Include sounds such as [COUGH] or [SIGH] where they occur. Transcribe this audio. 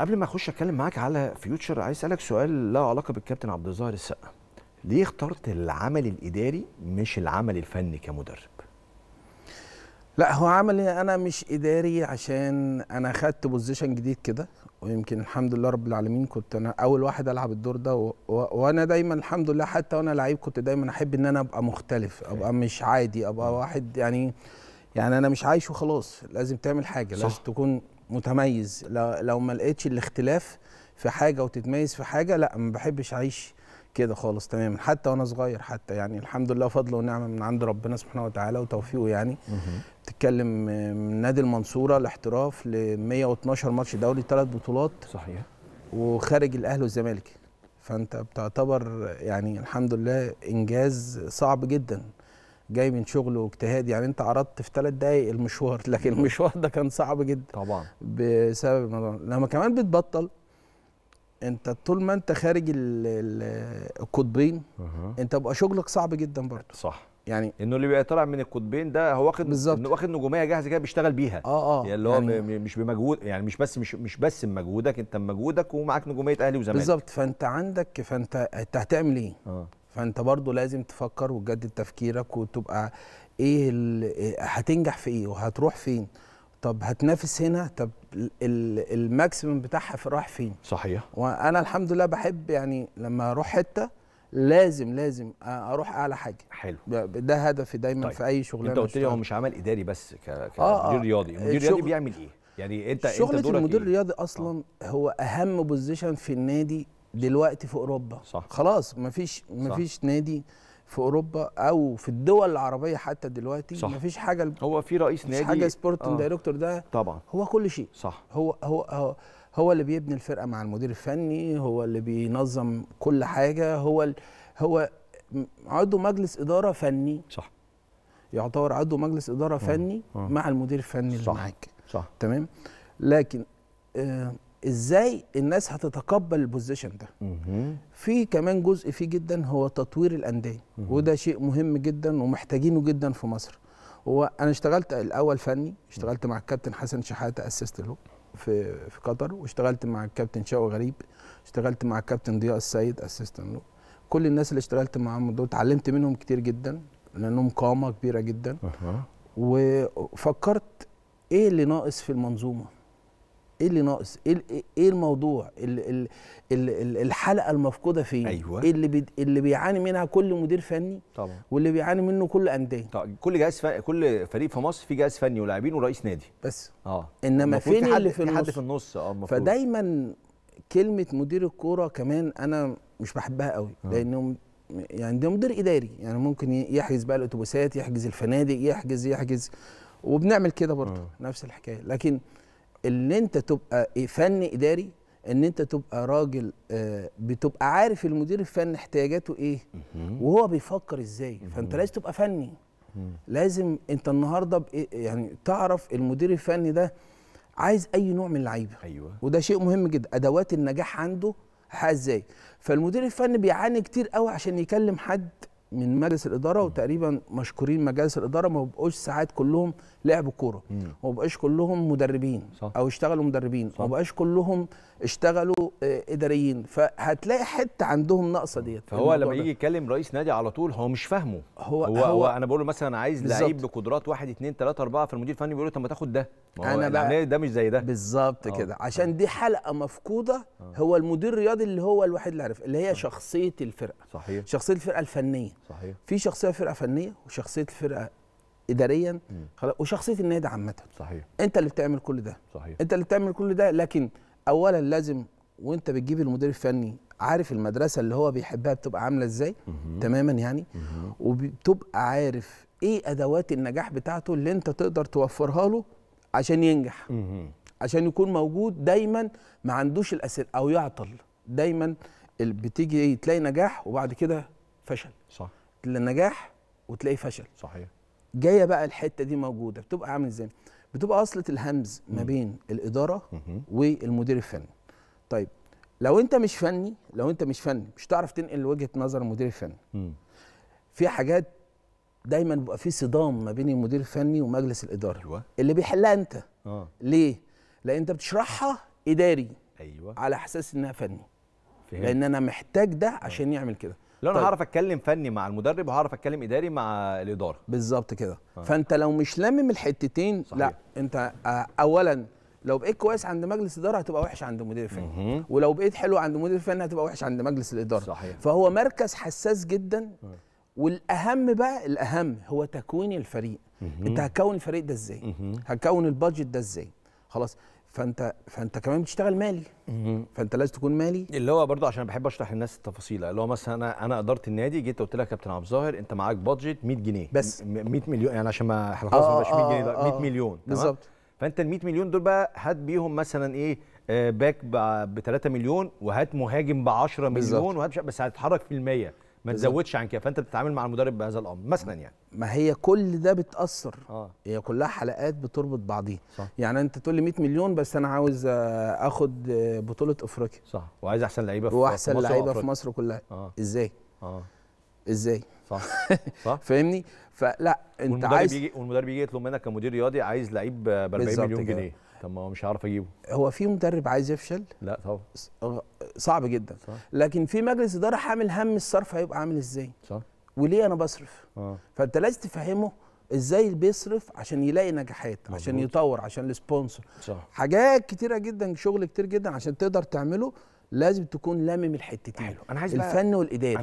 قبل ما اخش اتكلم معاك على فيوتشر عايز اسالك سؤال له علاقه بالكابتن عبد الظاهر السقا ليه اخترت العمل الاداري مش العمل الفني كمدرب لا هو عملي انا مش اداري عشان انا خدت بوزيشن جديد كده ويمكن الحمد لله رب العالمين كنت انا اول واحد العب الدور ده و... و... وانا دايما الحمد لله حتى وانا لعيب كنت دايما احب ان انا ابقى مختلف ابقى مش عادي ابقى واحد يعني يعني انا مش عايش وخلاص لازم تعمل حاجه صح. لازم تكون متميز لو ما لقيتش الاختلاف في حاجه وتتميز في حاجه لا ما بحبش اعيش كده خالص تماما حتى وانا صغير حتى يعني الحمد لله فضل ونعمه من عند ربنا سبحانه وتعالى وتوفيقه يعني تتكلم من نادي المنصوره الاحتراف ل 112 ماتش دوري ثلاث بطولات صحيح وخارج الاهلي والزمالك فانت بتعتبر يعني الحمد لله انجاز صعب جدا جاي من شغل واجتهاد يعني انت عرضت في ثلاث دقائق المشوار لكن المشوار ده كان صعب جدا طبعا بسبب لما كمان بتبطل انت طول ما انت خارج القطبين انت بقى شغلك صعب جدا برضه صح يعني انه اللي بيبقى طالع من القطبين ده هو واخد بالظبط واخد نجوميه جاهزه كده بيشتغل بيها اه اه يعني اللي هو يعني مش بمجهود يعني مش بس مش مش بس بمجهودك انت بمجهودك ومعاك نجوميه اهلي وزمالك بالظبط فانت عندك فانت انت هتعمل ايه؟ اه فانت برضو لازم تفكر وتجدد تفكيرك وتبقى ايه هتنجح في ايه وهتروح فين طب هتنافس هنا طب الماكسيمم بتاعها في راح فين صحيح وانا الحمد لله بحب يعني لما اروح حته لازم لازم اروح اعلى حاجه حلو ده هدفي دايما طيب. في اي شغلانه انت قلت لي هو مش عمل اداري بس كمدير آه آه. رياضي المدير رياضي بيعمل ايه يعني انت شغله انت دورك المدير إيه؟ الرياضي اصلا آه. هو اهم بوزيشن في النادي دلوقتي في اوروبا صح. خلاص مفيش مفيش صح. نادي في اوروبا او في الدول العربيه حتى دلوقتي صح. مفيش حاجه الب... هو في رئيس نادي حاجه سبورتنج آه. دايركتور ده طبعا هو كل شيء صح هو هو هو, هو اللي بيبني الفرقه مع المدير الفني هو اللي بينظم كل حاجه هو ال... هو عضو مجلس اداره فني صح يعتبر عضو مجلس اداره آه. فني آه. مع المدير الفني صح. اللي معاك صح تمام لكن آه ازاي الناس هتتقبل البوزيشن ده في كمان جزء فيه جدا هو تطوير الانديه وده شيء مهم جدا ومحتاجينه جدا في مصر هو انا اشتغلت الاول فني اشتغلت مع الكابتن حسن شحاته اسست له في في قطر واشتغلت مع الكابتن شاو غريب اشتغلت مع الكابتن ضياء السيد اسست له كل الناس اللي اشتغلت معاهم دول اتعلمت منهم كتير جدا لانهم قامه كبيره جدا وفكرت ايه اللي ناقص في المنظومه ايه اللي ناقص ايه, إيه-, إيه الموضوع الحلقه المفقوده فين أيوة. ايه اللي بي اللي بيعاني منها كل مدير فني طبعا واللي بيعاني منه كل انديه طبعا كل جهاز ف... كل فريق في مصر في جهاز فني ولاعبين ورئيس نادي بس اه انما فين في اللي في النص حد في النص اه المفروض فدايما كلمه مدير الكوره كمان انا مش بحبها قوي آه. لانهم يعني ده مدير اداري يعني ممكن يحجز بقى الاتوبيسات يحجز الفنادق يحجز يحجز وبنعمل كده برضه آه. نفس الحكايه لكن ان انت تبقى فن اداري ان انت تبقى راجل آه، بتبقى عارف المدير الفني احتياجاته ايه وهو بيفكر ازاي فانت لازم تبقى فني لازم انت النهارده آه، يعني تعرف المدير الفني ده عايز اي نوع من اللعيبه ايوه وده شيء مهم جدا ادوات النجاح عنده ازاي فالمدير الفني بيعاني كتير قوي عشان يكلم حد من مجلس الاداره وتقريبا مشكورين مجالس الاداره ما بقوش ساعات كلهم لعبوا كوره ما بقاش كلهم مدربين صح. او اشتغلوا مدربين ما بقاش كلهم اشتغلوا آه، اداريين فهتلاقي حته عندهم ناقصه ديت فهو لما يجي يتكلم رئيس نادي على طول هو مش فاهمه هو, هو, هو انا بقول له مثلا عايز لعيب بقدرات 1 2 3 4 فالمدير الفني بيقول له طب ما تاخد ده انا بقى يعني ده مش زي ده بالظبط آه. كده عشان دي حلقه مفقوده آه. هو المدير الرياضي اللي هو الوحيد اللي عارف اللي هي شخصيه الفرقه صحيح شخصيه الفرقه الفنيه صحيح في شخصيه فرقه فنيه وشخصيه الفرقه اداريا خلاص وشخصيه النادي عامه صحيح انت اللي بتعمل كل ده صحيح انت اللي بتعمل كل ده لكن اولا لازم وانت بتجيب المدير الفني عارف المدرسه اللي هو بيحبها بتبقى عامله ازاي تماما يعني وبتبقى عارف ايه ادوات النجاح بتاعته اللي انت تقدر توفرها له عشان ينجح عشان يكون موجود دايما ما عندوش الاسئله او يعطل دايما بتيجي تلاقي نجاح وبعد كده فشل صح للنجاح وتلاقيه فشل صحيح جايه بقى الحته دي موجوده بتبقى عامل ازاي بتبقى اصله الهمز ما بين الاداره والمدير الفني طيب لو انت مش فني لو انت مش فني مش هتعرف تنقل وجهه نظر المدير الفني في حاجات دايما بيبقى في صدام ما بين المدير الفني ومجلس الاداره أيوة. اللي بيحلها انت آه. ليه لان انت بتشرحها اداري ايوه على اساس انها فني فهمت. لان انا محتاج ده عشان آه. يعمل كده لو انا طيب. هعرف اتكلم فني مع المدرب وهعرف اتكلم اداري مع الاداره بالظبط كده آه. فانت لو مش لامم الحتتين صحيح. لا انت آه، اولا لو بقيت كويس عند مجلس اداره هتبقى وحش عند مدير الفني ولو بقيت حلو عند مدير الفني هتبقى وحش عند مجلس الاداره صحيح. فهو مركز حساس جدا آه. والاهم بقى الاهم هو تكوين الفريق انت هتكون الفريق ده ازاي هتكون البادجت ده ازاي خلاص فانت فانت كمان بتشتغل مالي فانت لازم تكون مالي اللي هو برضه عشان بحب اشرح للناس التفاصيل اللي هو مثلا انا انا ادرت النادي جيت قلت لك يا كابتن عبد الظاهر انت معاك بادجت 100 جنيه بس 100 مليون يعني عشان ما احنا خلاص ما آه، بقاش 100 آه، جنيه ده 100 آه. مليون بالظبط فانت ال 100 مليون دول بقى هات بيهم مثلا ايه باك ب 3 مليون وهات مهاجم ب 10 مليون وهات بس هتتحرك في المية ما تزودش عن كده فانت بتتعامل مع المدرب بهذا الامر مثلا يعني ما هي كل ده بتاثر آه. هي كلها حلقات بتربط بعضيها يعني انت تقول لي 100 مليون بس انا عاوز آه، اخد آه، بطوله افريقيا صح وعايز احسن لعيبه في مصر واحسن لعيبه في مصر كلها آه. ازاي آه. ازاي صح [LAUGHS] صح فاهمني فلا انت والمدرب عايز يجي والمدرب يجي يطلب منك كمدير رياضي عايز لعيب ب 40 مليون جنيه طب ما هو مش هعرف اجيبه هو في مدرب عايز يفشل لا طبعا صعب جدا صح. لكن في مجلس اداره حامل هم الصرف هيبقى عامل ازاي صح وليه انا بصرف آه. فانت لازم تفهمه ازاي بيصرف عشان يلاقي نجاحات مزبوط. عشان يطور عشان السبونسر حاجات كتيره جدا شغل كتير جدا عشان تقدر تعمله لازم تكون لامم الحتتين انا عايز الفن والاداري